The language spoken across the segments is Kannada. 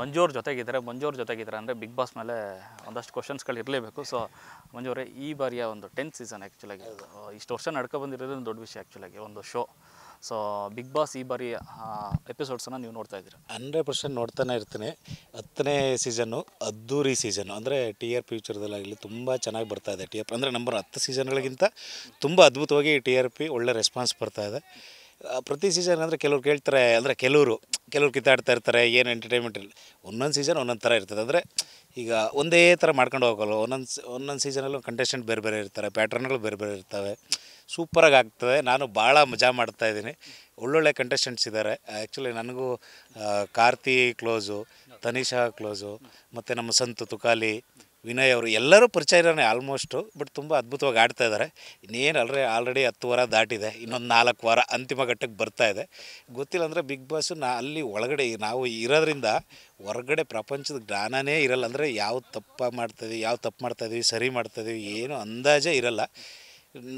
ಮಂಜೂರ್ ಜೊತೆಗಿದ್ದಾರೆ ಮಂಜೂರ್ ಜೊತೆಗಿದ್ದಾರೆ ಅಂದರೆ ಬಿಗ್ ಬಾಸ್ ಮೇಲೆ ಒಂದಷ್ಟು ಕ್ವಶನ್ಸ್ಗಳು ಇರಲೇಬೇಕು ಸೊ ಮಂಜೂರೇ ಈ ಬಾರಿಯ ಒಂದು ಟೆಂತ್ ಸೀಸನ್ ಆ್ಯಕ್ಚುಲಾಗಿ ಇಷ್ಟು ವರ್ಷ ನಡ್ಕೊ ಬಂದಿರೋದು ದೊಡ್ಡ ವಿಷಯ ಆ್ಯಕ್ಚುಲಾಗಿ ಒಂದು ಶೋ ಸೊ ಬಿಗ್ ಬಾಸ್ ಈ ಬಾರಿ ಎಪಿಸೋಡ್ಸನ್ನು ನೀವು ನೋಡ್ತಾ ಇದ್ದೀರಿ ಹಂಡ್ರೆಡ್ ಪರ್ಸೆಂಟ್ ನೋಡ್ತಾನೆ ಇರ್ತೀನಿ ಹತ್ತನೇ ಸೀಸನ್ನು ಅದ್ದೂರಿ ಸೀಸನ್ನು ಅಂದರೆ ಟಿ ಆರ್ ಪಿ ತುಂಬ ಚೆನ್ನಾಗಿ ಬರ್ತಾ ಇದೆ ಟಿ ಆರ್ ಪಿ ಅಂದರೆ ನಂಬರ್ ಹತ್ತು ಸೀಸನ್ಗಳಿಗಿಂತ ತುಂಬ ಅದ್ಭುತವಾಗಿ ಟಿ ಆರ್ ಪಿ ಒಳ್ಳೆ ರೆಸ್ಪಾನ್ಸ್ ಬರ್ತಾ ಇದೆ ಪ್ರತಿ ಸೀಸನ್ ಅಂದರೆ ಕೆಲವ್ರು ಕೇಳ್ತಾರೆ ಅಂದರೆ ಕೆಲವರು ಕೆಲವ್ರು ಕಿತ್ತಾಡ್ತಾ ಇರ್ತಾರೆ ಏನು ಎಂಟರ್ಟೈನ್ಮೆಂಟ್ ಇಲ್ಲ ಒಂದೊಂದು ಸೀಸನ್ ಒಂದೊಂದು ಥರ ಇರ್ತದೆ ಅಂದರೆ ಈಗ ಒಂದೇ ಥರ ಮಾಡ್ಕೊಂಡು ಹೋಗಲ್ಲ ಒಂದೊಂದು ಒಂದೊಂದು ಸೀಸನಲ್ಲೂ ಕಂಟೆಸ್ಟೆಂಟ್ ಬೇರೆ ಬೇರೆ ಇರ್ತಾರೆ ಪ್ಯಾಟ್ರನ್ಗಳು ಬೇರೆ ಬೇರೆ ಇರ್ತವೆ ಸೂಪರಾಗಿ ಆಗ್ತದೆ ನಾನು ಭಾಳ ಮಜಾ ಇದ್ದೀನಿ ಒಳ್ಳೊಳ್ಳೆ ಕಂಟೆಸ್ಟೆಂಟ್ಸ್ ಇದ್ದಾರೆ ಆ್ಯಕ್ಚುಲಿ ನನಗೂ ಕಾರ್ತಿ ಕ್ಲೋಸು ತನಿಷಾ ಕ್ಲೋಸು ಮತ್ತು ನಮ್ಮ ಸಂತು ತುಕಾಲಿ ವಿನಯ್ ಅವರು ಎಲ್ಲರೂ ಪರಿಚಯ ಇರೋಣ ಆಲ್ಮೋಸ್ಟು ಬಟ್ ತುಂಬ ಅದ್ಭುತವಾಗಿ ಆಡ್ತಾ ಇದ್ದಾರೆ ಇನ್ನೇನು ಅಲ್ರೆ ಆಲ್ರೆಡಿ ಹತ್ತು ವಾರ ದಾಟಿದೆ ಇನ್ನೊಂದು ನಾಲ್ಕು ವಾರ ಅಂತಿಮ ಘಟ್ಟಕ್ಕೆ ಬರ್ತಾ ಇದೆ ಗೊತ್ತಿಲ್ಲ ಅಂದರೆ ಬಿಗ್ ಬಾಸ್ ನಾ ಅಲ್ಲಿ ಒಳಗಡೆ ನಾವು ಇರೋದ್ರಿಂದ ಹೊರಗಡೆ ಪ್ರಪಂಚದ ಜ್ಞಾನನೇ ಇರಲ್ಲ ಅಂದರೆ ಯಾವ ತಪ್ಪ ಮಾಡ್ತಾಯಿದ್ದೀವಿ ಯಾವ ತಪ್ಪು ಮಾಡ್ತಾ ಮಾಡ್ತಾಯಿದ್ದೀವಿ ಸರಿ ಮಾಡ್ತಾಯಿದ್ದೀವಿ ಏನು ಅಂದಾಜೇ ಇರಲ್ಲ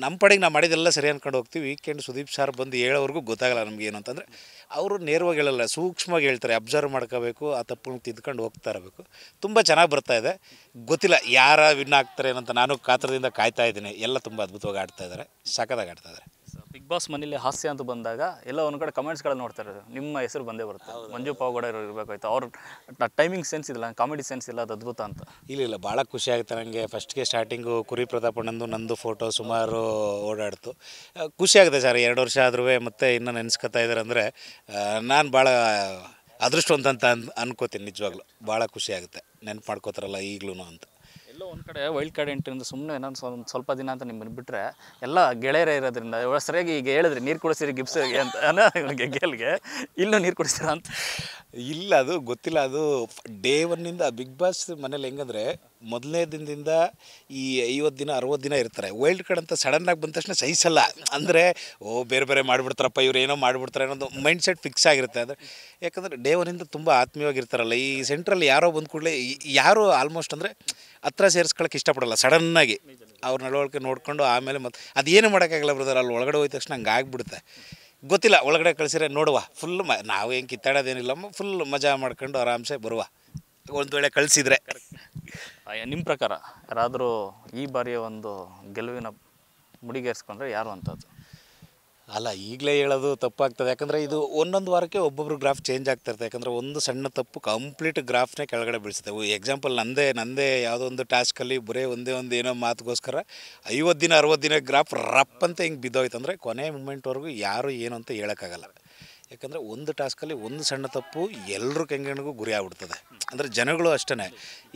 ನಮ್ಮ ಪಡೆಗೆ ನಾವು ಮಾಡಿದೆಲ್ಲ ಸರಿ ಅಂದ್ಕೊಂಡು ಹೋಗ್ತೀವಿ ವೀಕೆಂಡ್ ಸುದೀಪ್ ಸಾರ್ ಬಂದು ಹೇಳೋವರೆಗೂ ಗೊತ್ತಾಗಲ್ಲ ನಮ್ಗೆ ಏನು ಅಂತಂದರೆ ಅವರು ನೇರವಾಗಿ ಹೇಳಲ್ಲ ಸೂಕ್ಷ್ಮವಾಗಿ ಹೇಳ್ತಾರೆ ಅಬ್ಸರ್ವ್ ಮಾಡ್ಕೋಬೇಕು ಆ ತಪ್ಪು ತಿದ್ಕೊಂಡು ಹೋಗ್ತಾ ಇರಬೇಕು ತುಂಬ ಚೆನ್ನಾಗಿ ಬರ್ತಾ ಇದೆ ಗೊತ್ತಿಲ್ಲ ಯಾರ ವಿನ್ ಆಗ್ತಾರೆ ಏನಂತ ನಾನು ಕಾತ್ರದಿಂದ ಕಾಯ್ತಾ ಇದ್ದೀನಿ ಎಲ್ಲ ತುಂಬ ಅದ್ಭುತವಾಗಿ ಆಡ್ತಾ ಇದ್ದಾರೆ ಸಖತ್ತಾಗಿ ಆಡ್ತಾ ಇದ್ದಾರೆ ಬಿಗ್ ಬಾಸ್ ಮನೇಲಿ ಹಾಸ್ಯ ಅಂತ ಬಂದಾಗ ಎಲ್ಲ ಒಂದು ಕಡೆ ಕಮೆಂಟ್ಸ್ಗಳಲ್ಲಿ ನೋಡ್ತಾರೆ ನಿಮ್ಮ ಹೆಸರು ಬಂದೇ ಬರುತ್ತೆ ಮಂಜು ಪಾವಗೌಡ ಇರಬೇಕಾಯ್ತು ಅವ್ರ ಟೈಮಿಂಗ್ ಸೆನ್ಸ್ ಇಲ್ಲ ಕಾಮಿಡಿ ಸೆನ್ಸ್ ಇಲ್ಲ ಅದು ಅದ್ಭುತ ಅಂತ ಇಲ್ಲ ಇಲ್ಲ ಭಾಳ ಖುಷಿ ಆಗುತ್ತೆ ನನಗೆ ಫಸ್ಟ್ಗೆ ಸ್ಟಾರ್ಟಿಂಗು ಕುರಿ ಪ್ರತಾಪ್ ಅಣ್ಣಂದು ನಂದು ಫೋಟೋ ಸುಮಾರು ಓಡಾಡ್ತು ಖುಷಿ ಆಗುತ್ತೆ ಸರ್ ಎರಡು ವರ್ಷ ಆದ್ರೂ ಮತ್ತೆ ಇನ್ನೂ ನೆನೆಸ್ಕೊತಾ ಇದ್ದಾರೆ ಅಂದರೆ ನಾನು ಭಾಳ ಅದೃಷ್ಟವಂತ ಅಂತ ಅನ್ಕೋತೀನಿ ನಿಜವಾಗ್ಲೂ ಭಾಳ ಖುಷಿ ಆಗುತ್ತೆ ನೆನಪು ಮಾಡ್ಕೋತಾರಲ್ಲ ಈಗಲೂ ಅಂತ ಎಲ್ಲೋ ಒಂದು ಕಡೆ ವೈಲ್ಡ್ ಕಾರ್ಡ್ ಎಂಟ್ರಿಂದ ಸುಮ್ಮನೆ ಏನೋ ಒಂದು ಸ್ವಲ್ಪ ದಿನ ಅಂತ ನಿಮ್ಮನ್ನು ಬಿಟ್ಟರೆ ಎಲ್ಲ ಗೆಳೆಯರೇ ಇರೋದ್ರಿಂದ ಸರಿಯಾಗಿ ಈಗ ಹೇಳಿದ್ರಿ ನೀರು ಕುಡಿಸಿರಿ ಗಿಪ್ಸಿಗೆ ಅಂತ ಗೆಲ್ಗೆ ಇಲ್ಲೂ ನೀರು ಕುಡಿಸ್ತೀರ ಅಂತ ಇಲ್ಲ ಅದು ಗೊತ್ತಿಲ್ಲ ಅದು ಡೇ ಒನ್ನಿಂದ ಬಿಗ್ ಬಾಸ್ ಮನೇಲಿ ಹೆಂಗಂದ್ರೆ ಮೊದಲನೇ ದಿನದಿಂದ ಈ ಐವತ್ತು ದಿನ ಅರವತ್ತು ದಿನ ಇರ್ತಾರೆ ವೈಲ್ಡ್ ಕಾರ್ಡ್ ಅಂತ ಸಡನ್ನಾಗಿ ಬಂದ ತಕ್ಷಣ ಸಹಿಸಲ್ಲ ಅಂದರೆ ಓ ಬೇರೆ ಬೇರೆ ಮಾಡಿಬಿಡ್ತಾರಪ್ಪ ಇವ್ರು ಏನೋ ಮಾಡಿಬಿಡ್ತಾರೆ ಅನ್ನೋದು ಮೈಂಡ್ ಸೆಟ್ ಫಿಕ್ಸ್ ಆಗಿರುತ್ತೆ ಅಂದರೆ ಯಾಕಂದರೆ ಡೇ ತುಂಬ ಆತ್ಮೀಯವಾಗಿರ್ತಾರಲ್ಲ ಈ ಸೆಂಟ್ರಲ್ಲಿ ಯಾರೋ ಬಂದ ಕೂಡಲೇ ಯಾರು ಆಲ್ಮೋಸ್ಟ್ ಅಂದರೆ ಹತ್ರ ಸೇರಿಸ್ಕೊಳ್ಳೋಕೆ ಇಷ್ಟಪಡಲ್ಲ ಸಡನ್ನಾಗಿ ಅವ್ರ ನಡವಳಿಕೆ ನೋಡಿಕೊಂಡು ಆಮೇಲೆ ಮತ್ತು ಅದೇನು ಮಾಡೋಕ್ಕಾಗಲ್ಲ ಬ್ರದರ್ ಅಲ್ಲಿ ಒಳಗಡೆ ಹೋದ ತಕ್ಷಣ ಹಂಗೆ ಆಗಿಬಿಡುತ್ತೆ ಗೊತ್ತಿಲ್ಲ ಒಳಗಡೆ ಕಳಿಸಿದ್ರೆ ನೋಡುವ ಫುಲ್ ಮ ನಾವು ಏನು ಕಿತ್ತಾಡೋದೇನಿಲ್ಲಮ್ಮ ಫುಲ್ ಮಜಾ ಮಾಡ್ಕೊಂಡು ಆರಾಮ್ಸೆ ಬರುವ ಒಂದು ವೇಳೆ ಕಳಿಸಿದ್ರೆ ನಿಮ್ಮ ಪ್ರಕಾರ ಯಾರಾದರೂ ಈ ಬಾರಿಯ ಒಂದು ಗೆಲುವಿನ ಮುಡಿಗೇರಿಸ್ಕೊಂಡ್ರೆ ಯಾರು ಅಂಥದ್ದು ಅಲ್ಲ ಈಗಲೇ ಹೇಳೋದು ತಪ್ಪಾಗ್ತದೆ ಯಾಕಂದರೆ ಇದು ಒಂದೊಂದು ವಾರಕ್ಕೆ ಒಬ್ಬೊಬ್ರು ಗ್ರಾಫ್ ಚೇಂಜ್ ಆಗ್ತಿರ್ತದೆ ಯಾಕಂದರೆ ಒಂದು ಸಣ್ಣ ತಪ್ಪು ಕಂಪ್ಲೀಟ್ ಗ್ರಾಫ್ನೇ ಕೆಳಗಡೆ ಬೀಳಿಸುತ್ತೆ ಎಕ್ಸಾಂಪಲ್ ನಂದೇ ನಂದೇ ಯಾವುದೋ ಒಂದು ಟಾಸ್ಕಲ್ಲಿ ಬರೇ ಒಂದೇ ಒಂದು ಏನೋ ಮಾತುಗೋಸ್ಕರ ಐವತ್ತು ದಿನ ಅರವತ್ತು ದಿನ ಗ್ರಾಫ್ ರಪ್ ಅಂತ ಹಿಂಗೆ ಬಿದ್ದೋಯ್ತು ಅಂದರೆ ಕೊನೆ ಮೂಮೆಂಟ್ವರೆಗೂ ಯಾರು ಏನು ಅಂತ ಹೇಳೋಕ್ಕಾಗಲ್ಲ ಯಾಕಂದರೆ ಒಂದು ಟಾಸ್ಕಲ್ಲಿ ಒಂದು ಸಣ್ಣ ತಪ್ಪು ಎಲ್ಲರೂ ಕೆಂಗಣ್ಣಗೂ ಗುರಿ ಆಗ್ಬಿಡ್ತದೆ ಅಂದರೆ ಜನಗಳು ಅಷ್ಟೇ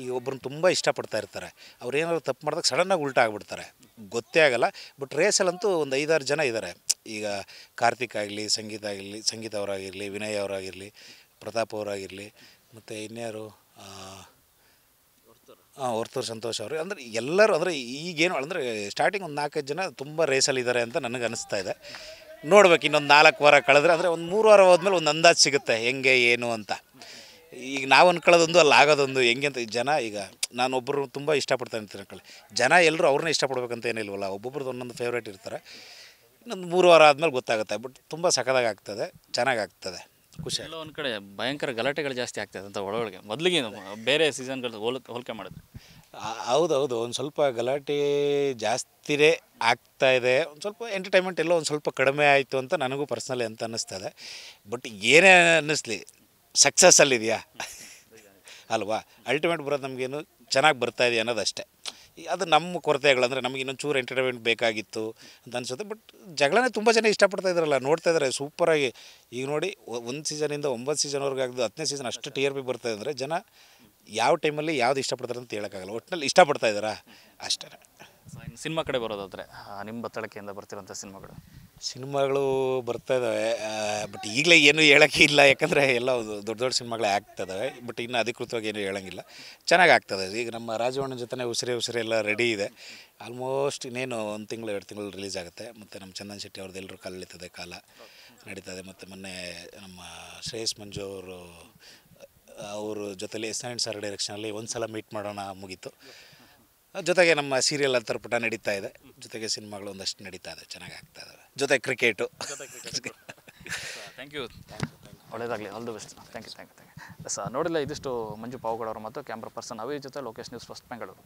ಈಗ ಒಬ್ಬರನ್ನ ತುಂಬ ಇಷ್ಟಪಡ್ತಾ ಇರ್ತಾರೆ ಅವ್ರು ಏನಾದ್ರು ತಪ್ಪು ಮಾಡಿದಾಗ ಸಡನ್ನಾಗಿ ಉಲ್ಟಾ ಆಗ್ಬಿಡ್ತಾರೆ ಗೊತ್ತೇ ಆಗಲ್ಲ ಬಟ್ ರೇಸಲ್ಲಂತೂ ಒಂದು ಐದಾರು ಜನ ಇದ್ದಾರೆ ಈಗ ಕಾರ್ತಿಕ್ ಆಗಲಿ ಸಂಗೀತ ಆಗಿರಲಿ ಸಂಗೀತ ಅವರಾಗಿರಲಿ ವಿನಯ್ ಅವರಾಗಿರಲಿ ಪ್ರತಾಪ್ ಅವರಾಗಿರಲಿ ಮತ್ತು ಇನ್ಯಾರು ಹಾಂ ಹೊರ್ತೂರು ಸಂತೋಷ್ ಅವರು ಅಂದರೆ ಎಲ್ಲರೂ ಅಂದರೆ ಈಗೇನು ಅಂದರೆ ಸ್ಟಾರ್ಟಿಂಗ್ ಒಂದು ನಾಲ್ಕೈದು ಜನ ತುಂಬ ರೇಸಲ್ಲಿದ್ದಾರೆ ಅಂತ ನನಗೆ ಅನಿಸ್ತಾ ಇದೆ ನೋಡ್ಬೇಕು ಇನ್ನೊಂದು ನಾಲ್ಕು ವಾರ ಕಳೆದ್ರೆ ಅಂದರೆ ಒಂದು ಮೂರು ವಾರ ಹೋದ್ಮೇಲೆ ಒಂದು ಅಂದಾಜು ಸಿಗುತ್ತೆ ಹೆಂಗೆ ಏನು ಅಂತ ಈಗ ನಾವು ಅನ್ಕೊಳ್ಳೋದೊಂದು ಅಲ್ಲಿ ಆಗೋದೊಂದು ಹೆಂಗೆ ಅಂತ ಜನ ಈಗ ನಾನೊಬ್ಬರು ತುಂಬ ಇಷ್ಟಪಡ್ತಾನೆ ಅನ್ಕೊಳ್ಳಿ ಜನ ಎಲ್ಲರೂ ಅವ್ರನ್ನ ಇಷ್ಟಪಡ್ಬೇಕಂತ ಏನಿಲ್ವಲ್ಲ ಒಬ್ಬೊಬ್ರದ್ದು ಒಂದೊಂದು ಫೇವ್ರೇಟ್ ಇರ್ತಾರೆ ಇನ್ನೊಂದು ಮೂರು ವಾರ ಆದಮೇಲೆ ಗೊತ್ತಾಗುತ್ತೆ ಬಟ್ ತುಂಬ ಸಖತ್ತಾಗಿ ಆಗ್ತದೆ ಚೆನ್ನಾಗಾಗ್ತದೆ ಖುಷಿ ಎಲ್ಲ ಒಂದು ಕಡೆ ಭಯಂಕರ ಗಲಾಟೆಗಳು ಜಾಸ್ತಿ ಆಗ್ತದೆ ಅಂತ ಒಳಗೆ ಮೊದಲಿಗೆ ಬೇರೆ ಸೀಸನ್ಗಳು ಹೋಲ್ ಹೋಲಿಕೆ ಮಾಡಿದ್ರೆ ಹೌದೌದು ಒಂದು ಸ್ವಲ್ಪ ಗಲಾಟೆ ಜಾಸ್ತಿಯೇ ಆಗ್ತಾ ಇದೆ ಒಂದು ಸ್ವಲ್ಪ ಎಂಟರ್ಟೈನ್ಮೆಂಟ್ ಎಲ್ಲೋ ಒಂದು ಸ್ವಲ್ಪ ಕಡಿಮೆ ಆಯಿತು ಅಂತ ನನಗೂ ಪರ್ಸ್ನಲಿ ಅಂತ ಅನ್ನಿಸ್ತದೆ ಬಟ್ ಏನೇ ಅನ್ನಿಸ್ಲಿ ಸಕ್ಸಸ್ಸಲ್ಲಿದೆಯಾ ಅಲ್ವಾ ಅಲ್ಟಿಮೇಟ್ ಬರೋದು ನಮಗೇನು ಚೆನ್ನಾಗಿ ಬರ್ತಾ ಇದೆಯಾ ಅನ್ನೋದಷ್ಟೇ ಅದು ನಮ್ಮ ಕೊರತೆಗಳಂದರೆ ನಮಗೆ ಚೂರು ಎಂಟರ್ಟೈನ್ಮೆಂಟ್ ಬೇಕಾಗಿತ್ತು ಅಂತ ಅನಿಸುತ್ತೆ ಬಟ್ ಜಗಳನೇ ತುಂಬ ಜನ ಇಷ್ಟಪಡ್ತಾ ಇದ್ರಲ್ಲ ನೋಡ್ತಾ ಇದ್ದಾರೆ ಸೂಪರಾಗಿ ಈಗ ನೋಡಿ ಒಂದು ಸೀಸನಿಂದ ಒಂಬತ್ತು ಸೀಸನ್ವರೆಗೆ ಆಗೋದು ಹತ್ತನೇ ಸೀಸನ್ ಅಷ್ಟು ಟಿ ಆರ್ ಪಿ ಬರ್ತಾ ಅಂದರೆ ಜನ ಯಾವ ಟೈಮಲ್ಲಿ ಯಾವ್ದು ಇಷ್ಟಪಡ್ತಾರೆ ಅಂತ ಹೇಳೋಕ್ಕಾಗಲ್ಲ ಒಟ್ಟಿನಲ್ಲಿ ಇಷ್ಟಪಡ್ತಾ ಇದ್ದಾರಾ ಅಷ್ಟೇ ಸಿನಿಮಾ ಕಡೆ ಬರೋದಾದರೆ ನಿಮ್ಮ ಬತ್ತಳಿಕೆಯಿಂದ ಬರ್ತಿರೋಂಥ ಸಿನಿಮಾಗಳು ಸಿನಿಮಾಗಳು ಬರ್ತಾ ಇದ್ದಾವೆ ಬಟ್ ಈಗಲೇ ಏನೂ ಹೇಳೋಕ್ಕೆ ಇಲ್ಲ ಯಾಕಂದರೆ ಎಲ್ಲ ದೊಡ್ಡ ದೊಡ್ಡ ಸಿನಿಮಾಗಳೇ ಆಗ್ತದವೆ ಬಟ್ ಇನ್ನು ಅಧಿಕೃತವಾಗಿ ಏನೂ ಹೇಳೋಂಗಿಲ್ಲ ಚೆನ್ನಾಗಿ ಆಗ್ತದೆ ಈಗ ನಮ್ಮ ರಾಜವಣ್ಣ ಜೊತೆ ಉಸಿರೇ ಉಸಿರೆ ಎಲ್ಲ ರೆಡಿ ಇದೆ ಆಲ್ಮೋಸ್ಟ್ ಇನ್ನೇನು ಒಂದು ತಿಂಗಳು ಎರಡು ತಿಂಗಳು ರಿಲೀಸ್ ಆಗುತ್ತೆ ಮತ್ತು ನಮ್ಮ ಚಂದನ್ ಶೆಟ್ಟಿ ಎಲ್ಲರೂ ಕಾಲಿಳಿತದೆ ಕಾಲ ನಡೀತದೆ ಮತ್ತು ಮೊನ್ನೆ ನಮ್ಮ ಶ್ರೇಯಸ್ ಮಂಜು ಅವರು ಅವ್ರ ಜೊತೆಲಿ ಆ್ಯಂಡ್ ಸರ್ ಡೈರೆಕ್ಷನಲ್ಲಿ ಒಂದು ಸಲ ಮೀಟ್ ಮಾಡೋಣ ಮುಗೀತು ಜೊತೆಗೆ ನಮ್ಮ ಸೀರಿಯಲ್ ಪುಟ ನಡೀತಾ ಇದೆ ಜೊತೆಗೆ ಸಿನಿಮಾಗಳು ಒಂದಷ್ಟು ನಡೀತಾ ಇದೆ ಚೆನ್ನಾಗಿ ಆಗ್ತಾ ಇದೆ ಜೊತೆ ಕ್ರಿಕೆಟು ಥ್ಯಾಂಕ್ ಯು ಒಳ್ಳೇದಾಗಲಿ all the best thank you thank you thank you sir ನೋಡಿಲ್ಲ ಇದಿಷ್ಟು ಮಂಜು ಪಾವುಗಳವರು ಮತ್ತು ಕ್ಯಾಮ್ರಾ ಪರ್ಸನ್ ಅವೇ ಜೊತೆ ಲೋಕೇಶ್ ನ್ಯೂಸ್ ಫಸ್ಟ್ ಬೆಂಗಳೂರು